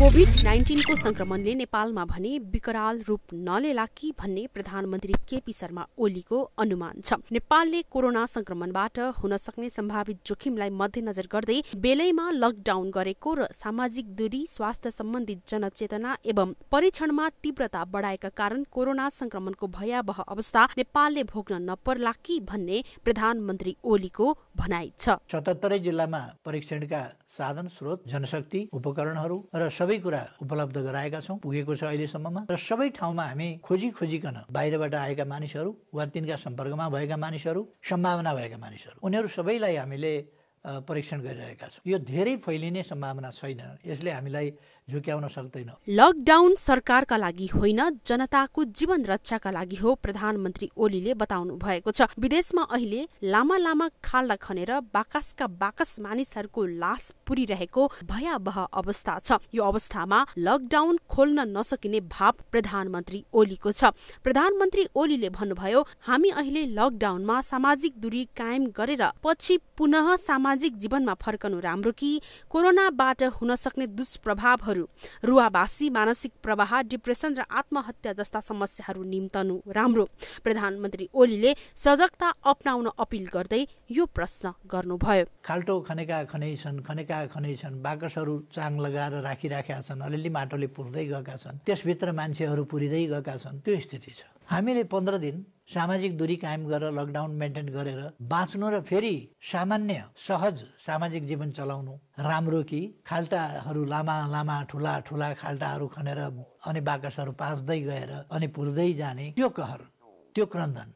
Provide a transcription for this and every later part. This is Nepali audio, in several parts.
कोभिड नाइन्टिनको संक्रमणले नेपालमा भने विकराल रूप नलेला कि भन्ने प्रधानमन्त्री केपी शर्मा ओलीको अनुमान छ नेपालले कोरोना संक्रमणबाट हुन सक्ने सम्भावित जोखिमलाई मध्यनजर गर्दै बेलैमा लकडाउन गरेको र सामाजिक दूरी स्वास्थ्य सम्बन्धी जनचेतना एवं परीक्षणमा तीव्रता बढाएका कारण कोरोना संक्रमणको भयावह अवस्था नेपालले भोग्न नपर्ला कि भन्ने प्रधानमन्त्री ओलीको भनाइ छ सतहत्तरै जिल्लामा परीक्षणका साधन स्रोत जनशक्ति उपकरणहरू र सबै कुरा उपलब्ध गराएका छौँ पुगेको छ अहिलेसम्ममा र सबै ठाउँमा हामी खोजी खोजिकन बाहिरबाट आएका मानिसहरू वा तिनका सम्पर्कमा भएका मानिसहरू सम्भावना भएका मानिसहरू उनीहरू सबैलाई हामीले परीक्षण गरिरहेका छौँ यो धेरै फैलिने सम्भावना छैन यसले हामीलाई झुक्याउन सक्दैन लकडाउन सरकारका लागि होइन जनताको जीवन रक्षाका लागि हो प्रधानमन्त्री ओलीले बताउनु भएको छ विदेशमा अहिले लामा लामा खाल्डा खनेर बाकसका बाकस मानिसहरूको लास पुरिरहेको भयावह अवस्था छ यो अवस्थामा लकडाउन खोल्न नसकिने भाव प्रधानमन्त्री ओलीको छ प्रधानमन्त्री ओलीले भन्नुभयो हामी अहिले लकडाउनमा सामाजिक दूरी कायम गरेर पछि पुनः सामाजिक जीवनमा फर्कनु राम्रो कि कोरोनाबाट हुन सक्ने दुष्प्रभावहरू रोगहरू मानसिक प्रवाह डिप्रेसन र आत्महत्या जस्ता समस्याहरू निम्तनु राम्रो प्रधानमन्त्री ओलीले सजगता अप्नाउन अपिल गर्दै यो प्रश्न गर्नुभयो खाल्टो खनेका खनै छन् खनेका खनै छन् बाकसहरू चाङ लगाएर राखिराखेका छन् अलिअलि माटोले पुर्दै गएका छन् त्यसभित्र मान्छेहरू पुरिँदै गएका छन् त्यो स्थिति छ हामीले पन्ध्र दिन सामाजिक दूरी कायम गरेर लकडाउन मेन्टेन गरेर बाँच्नु र फेरि सामान्य सहज सामाजिक जीवन चलाउनु राम्रो कि खाल्टाहरू लामा लामा ठुला ठुला खाल्टाहरू खनेर अनि बाकसहरू पाँच्दै गएर अनि पुर्दै जाने त्यो कहर त्यो क्रन्दन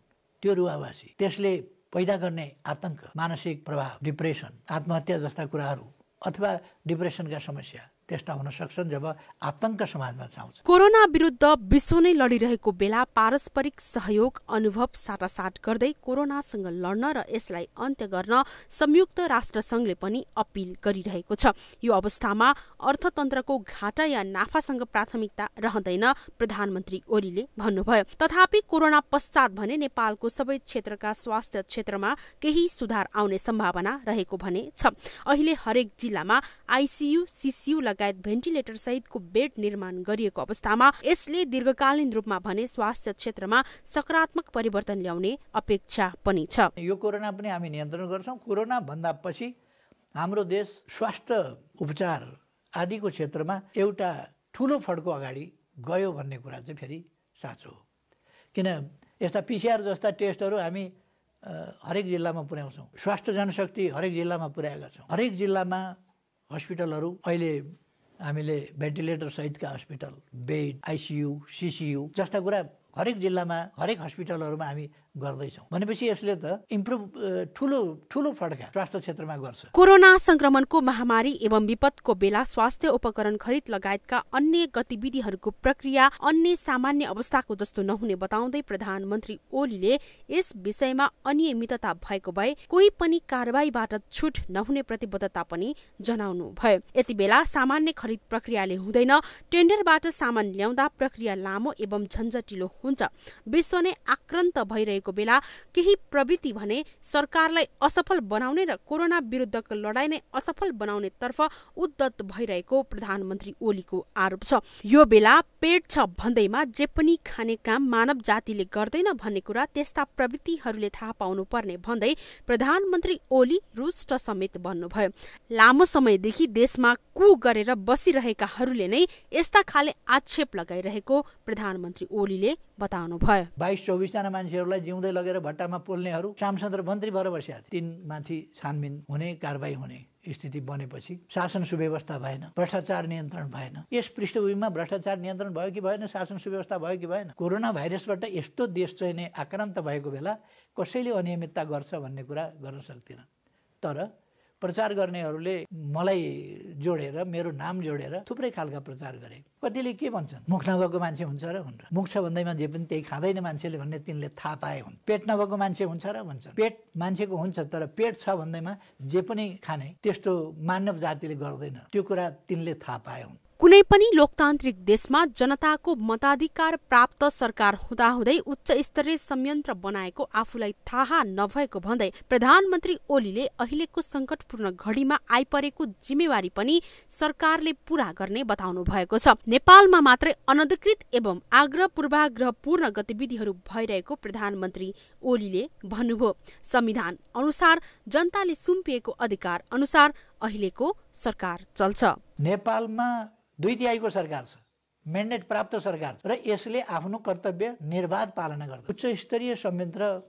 त्यो रुवावासी त्यसले पैदा गर्ने आतंक मानसिक प्रभाव डिप्रेसन आत्महत्या जस्ता कुराहरू अथवा डिप्रेसनका समस्या त्यस्ता हुन सक्छन् जब आतंक समाजमा छाउँछ कोरोना विरुद्ध विश्व नै लडिरहेको बेला पारस्परिक सहयोग अनुभव साटासाट गर्दै कोरोनासँग लड्न र यसलाई अन्त्य गर्न संयुक्त राष्ट्र संघले पनि अपिल गरिरहेको छ यो अवस्थामा अर्थतन्त्रको घाटा या नाफासँग प्राथमिकता रहँदैन प्रधानमन्त्री ओलीले भन्नुभयो तथापि कोरोना पश्चात भने नेपालको सबै क्षेत्रका स्वास्थ्य क्षेत्रमा केही सुधार आउने सम्भावना रहेको भने छ अहिले हरेक जिल्लामा आइसियू सिसियु लगायत लगायत भेन्टिलेटर सहितको बेड निर्माण गरिएको अवस्थामा यसले दीर्घकालीन रूपमा भने स्वास्थ्य क्षेत्रमा सकारात्मक परिवर्तन ल्याउने अपेक्षा पनि छ यो कोरोना पनि हामी नियन्त्रण गर्छौँ कोरोना भन्दा पछि हाम्रो देश स्वास्थ्य उपचार आदिको क्षेत्रमा एउटा ठुलो फड्को अगाडि गयो भन्ने कुरा चाहिँ फेरि साँचो हो किन यस्ता पिसिआर जस्ता टेस्टहरू हामी हरेक जिल्लामा पुर्याउँछौँ स्वास्थ्य जनशक्ति हरेक जिल्लामा पुर्याएका छौँ हरेक जिल्लामा हस्पिटलहरू अहिले हामीले भेन्टिलेटरसहितका हस्पिटल बेड आइसियु सिसियु जस्ता कुरा हरेक जिल्लामा हरेक हस्पिटलहरूमा हामी गर्दैछौँ भनेपछि यसले त इम्प्रुभ ठुलो ठुलो फड्का स्वास्थ्य क्षेत्रमा गर्छ कोरोना संक्रमणको महामारी एवं विपदको बेला स्वास्थ्य उपकरण खरिद लगायतका अन्य गतिविधिहरूको प्रक्रिया अन्य सामान्य अवस्थाको जस्तो नहुने बताउँदै प्रधानमन्त्री ओलीले यस विषयमा अनियमितता भएको भए कोही पनि कारवाहीबाट छुट नहुने प्रतिबद्धता पनि जनाउनु भयो यति बेला सामान्य खरिद प्रक्रियाले हुँदैन टेन्डरबाट सामान ल्याउँदा प्रक्रिया लामो एवं झन्झटिलो हुन्छ विश्व नै आक्रान्त भइरहेको भएको बेला केही प्रवृत्ति भने सरकारलाई असफल बनाउने र कोरोना विरुद्धको लडाईँ नै असफल बनाउनेतर्फ उद्धत भइरहेको प्रधानमन्त्री ओलीको आरोप छ यो बेला पेट छ भन्दैमा जे पनि खाने काम मानव जातिले गर्दैन भन्ने कुरा त्यस्ता प्रवृत्तिहरूले थाहा पाउनुपर्ने भन्दै प्रधानमन्त्री ओली रुष्ट समेत भन्नुभयो लामो समयदेखि देशमा कु गरेर बसिरहेकाहरूले नै यस्ता खाले आक्षेप लगाइरहेको प्रधानमन्त्री ओलीले बताउनुभयो बाइस चौबिसजना मान्छेहरूलाई हिउँदै लगेर भट्टामा पोल्नेहरू सांसद र मन्त्री भएर बसेका थिए तिनमाथि छानबिन हुने कारवाही हुने स्थिति बनेपछि शासन सुव्यवस्था भएन भ्रष्टाचार नियन्त्रण भएन यस पृष्ठभूमिमा भ्रष्टाचार नियन्त्रण भयो कि भएन शासन सुव्यवस्था भयो कि भएन कोरोना भाइरसबाट यस्तो देश चाहिँ नै आक्रान्त भएको बेला कसैले अनियमितता गर्छ भन्ने कुरा गर्न सक्दिन तर प्रचार गर्नेहरूले मलाई जोडेर मेरो नाम जोडेर थुप्रै खालका प्रचार गरे कतिले के भन्छन् मुख नभएको मान्छे हुन्छ र भनेर मुख छ भन्दैमा जे पनि त्यही खाँदैन मान्छेले भन्ने तिनले थाहा पाए हुन् पेट नभएको मान्छे हुन्छ र भन्छ पेट मान्छेको हुन्छ तर पेट छ भन्दैमा जे पनि खाने त्यस्तो मानव जातिले गर्दैन त्यो कुरा तिनले थाहा पाए हुन् कुनै पनि लोकतान्त्रिक देशमा जनताको मताधिकार प्राप्त सरकार हुँदाहुँदै उच्च स्तरीय संयन्त्र बनाएको आफूलाई थाहा नभएको भन्दै प्रधानमन्त्री ओलीले अहिलेको संकटपूर्ण घडीमा आइपरेको जिम्मेवारी पनि सरकारले पूरा गर्ने बताउनु भएको छ नेपालमा मात्रै अनधिकृत एवं आग्रह पूर्वाग्रहपूर्ण गतिविधिहरू भइरहेको प्रधानमन्त्री ओलीले भन्नुभयो संविधान अनुसार जनताले सुम्पिएको अधिकार अनुसार अहिलेको सरकार चल्छ नेपालमा दुई तिहाईको सरकार छ म्यान्डेट प्राप्त सरकार छ र यसले आफ्नो कर्तव्य निर्वाध पालना गर्छ उच्च स्तरीय संयन्त्र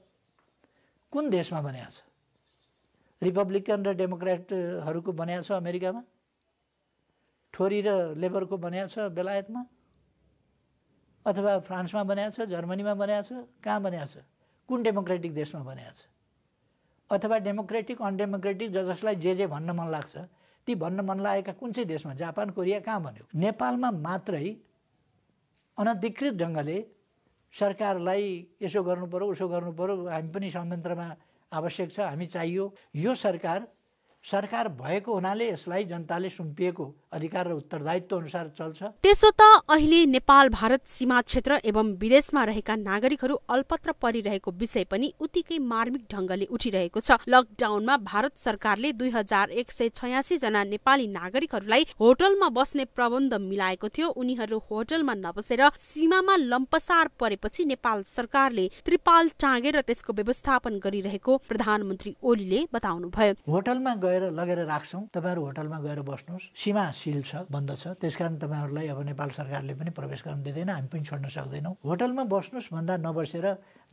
कुन देशमा बनाएको छ रिपब्लिकन र डेमोक्रेटहरूको बनाएको छ अमेरिकामा ठोरी र लेबरको बनाएको छ बेलायतमा अथवा फ्रान्समा बनाएको छ जर्मनीमा बनाएको छ कहाँ बनाएको छ कुन डेमोक्रेटिक देशमा बनाएको छ अथवा डेमोक्रेटिक अनडेमोक्रेटिक ज जसलाई जे जे भन्न मन लाग्छ ती भन्न मन लागेका कुन चाहिँ देशमा जापान कोरिया कहाँ भन्यो नेपालमा मात्रै अनधिकृत ढङ्गले सरकारलाई यसो गर्नु पऱ्यो उसो गर्नु पऱ्यो हामी पनि संयन्त्रमा आवश्यक छ हामी चाहियो यो सरकार सरकार भएको हुनाले यसलाई जनताले सुम्पिएको अधिकार र उत्तरदायित्व अनुसार चल्छ त्यसो त अहिले नेपाल भारत सीमा क्षेत्र एवं विदेशमा रहेका नागरिकहरू अल्पत्र परिरहेको विषय पनि उत्तिकै मार्मिक ढङ्गले उठिरहेको छ लकडाउनमा भारत सरकारले दुई हजार एक सय छयासी जना नेपाली नागरिकहरूलाई होटलमा बस्ने प्रबन्ध मिलाएको थियो उनीहरू होटलमा नबसेर सीमामा लम्पसार परेपछि नेपाल सरकारले त्रिपाल टाँगेर त्यसको व्यवस्थापन गरिरहेको प्रधानमन्त्री ओलीले बताउनुभयो होटलमा गएर लगेर राख्छौ तपाईँहरू होटलमा गएर बस्नुहोस् सीमा सिल छ बन्द छ त्यस कारण तपाईँहरूलाई अब नेपाल सरकारले पनि प्रवेश गर्न दिँदैन हामी पनि छोड्न सक्दैनौँ होटलमा बस्नुहोस् भन्दा नबसेर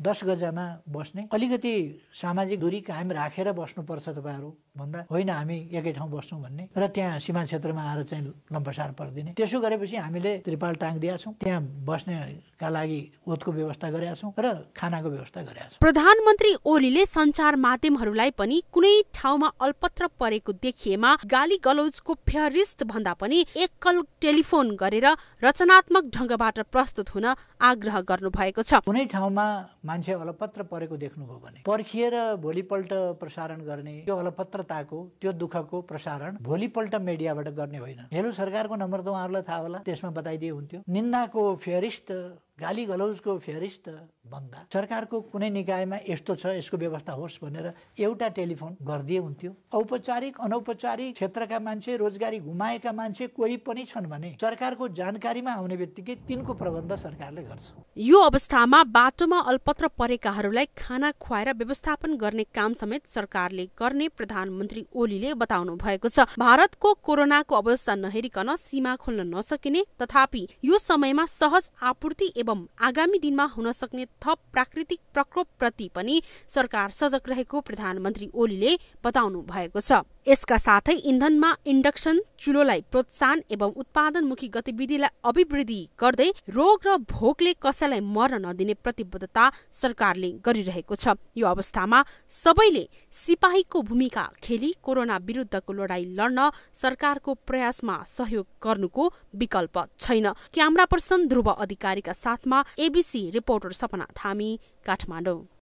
दस गजामा बस्ने अलिकति सामाजिक दूरी कायम राखेर बस्नुपर्छ तपाईँहरू भन्दा होइन हामी एकै ठाउँ बस्छौँ भन्ने र त्यहाँ सीमा क्षेत्रमा आएर चाहिँ लम्पसार परिदिने त्यसो गरेपछि हामीले त्रिपाल दिएका छौँ त्यहाँ बस्नेका लागि ओतको व्यवस्था गरेका छौँ र खानाको व्यवस्था गरेका छौँ प्रधानमन्त्री ओलीले सञ्चार माध्यमहरूलाई पनि कुनै ठाउँमा अल्पत्र परेको देखिएमा गाली गलौजको फेहरिस्त भन्दा पनि एकल टेलिफोन गरेर रचनात्मक ढङ्गबाट प्रस्तुत हुन आग्रह गर्नु भएको छ कुनै ठाउँमा मान्छे अलपत्र परेको देख्नुभयो भने पर्खिएर भोलिपल्ट प्रसारण गर्ने त्यो अलपत्रताको त्यो दुःखको प्रसारण भोलिपल्ट मिडियाबाट गर्ने होइन हेलो सरकारको नम्बर त उहाँहरूलाई थाहा होला त्यसमा बताइदिए हुन्थ्यो निन्दाको फेरिस्ट गाली गलौजको फेरिस्त भन्दा सरकारको कुनै निकायमा यस्तो छ यसको व्यवस्था होस् भनेर एउटा टेलिफोन गरिदिए हुन्थ्यो औपचारिक अनौपचारिक क्षेत्रका मान्छे रोजगारी घुमाएका मान्छे कोही पनि छन् भने सरकारको जानकारीमा आउने बित्तिकै तिनको प्रबन्ध सरकारले गर्छ यो अवस्थामा बाटोमा अल्पत्र परेकाहरूलाई खाना खुवाएर व्यवस्थापन गर्ने काम समेत सरकारले गर्ने प्रधानमन्त्री ओलीले बताउनु भएको छ भारतको कोरोनाको अवस्था नहेरिकन सीमा खोल्न नसकिने तथापि यो समयमा सहज आपूर्ति एवं एवं आगामी दिनमा हुन सक्ने थप प्राकृतिक प्रकोपप्रति पनि सरकार सजग रहेको प्रधानमन्त्री ओलीले बताउनु भएको छ यसका साथै इन्धनमा इन्डक्सन चुलोलाई प्रोत्साहन एवं उत्पादनमुखी गतिविधिलाई अभिवृद्धि गर्दै रोग र भोकले कसैलाई मर्न नदिने प्रतिबद्धता सरकारले गरिरहेको छ यो अवस्थामा सबैले सिपाहीको भूमिका खेली कोरोना विरुद्धको लडाई लड्न सरकारको प्रयासमा सहयोग गर्नुको विकल्प छैन क्यामरा पर्सन ध्रुव अधिकारीका साथमा एबिसी रिपोर्टर सपना थामी काठमाडौँ